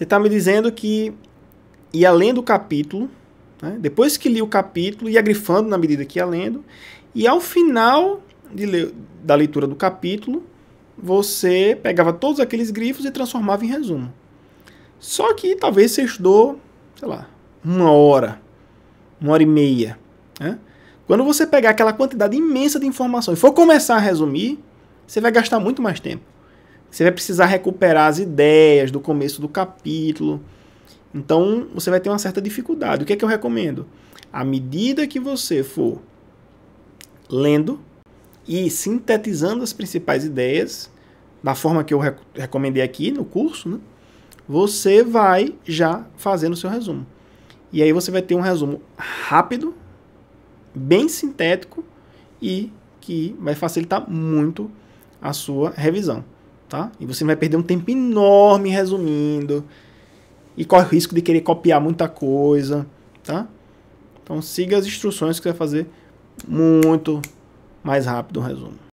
Você está me dizendo que ia lendo o capítulo, né? depois que li o capítulo, ia grifando na medida que ia lendo, e ao final le da leitura do capítulo, você pegava todos aqueles grifos e transformava em resumo. Só que talvez você estudou, sei lá, uma hora, uma hora e meia. Né? Quando você pegar aquela quantidade imensa de informação e for começar a resumir, você vai gastar muito mais tempo. Você vai precisar recuperar as ideias do começo do capítulo. Então, você vai ter uma certa dificuldade. O que é que eu recomendo? À medida que você for lendo e sintetizando as principais ideias, da forma que eu rec recomendei aqui no curso, né? você vai já fazendo o seu resumo. E aí você vai ter um resumo rápido, bem sintético e que vai facilitar muito a sua revisão tá? E você vai perder um tempo enorme resumindo e corre o risco de querer copiar muita coisa, tá? Então siga as instruções que você vai fazer muito mais rápido o resumo.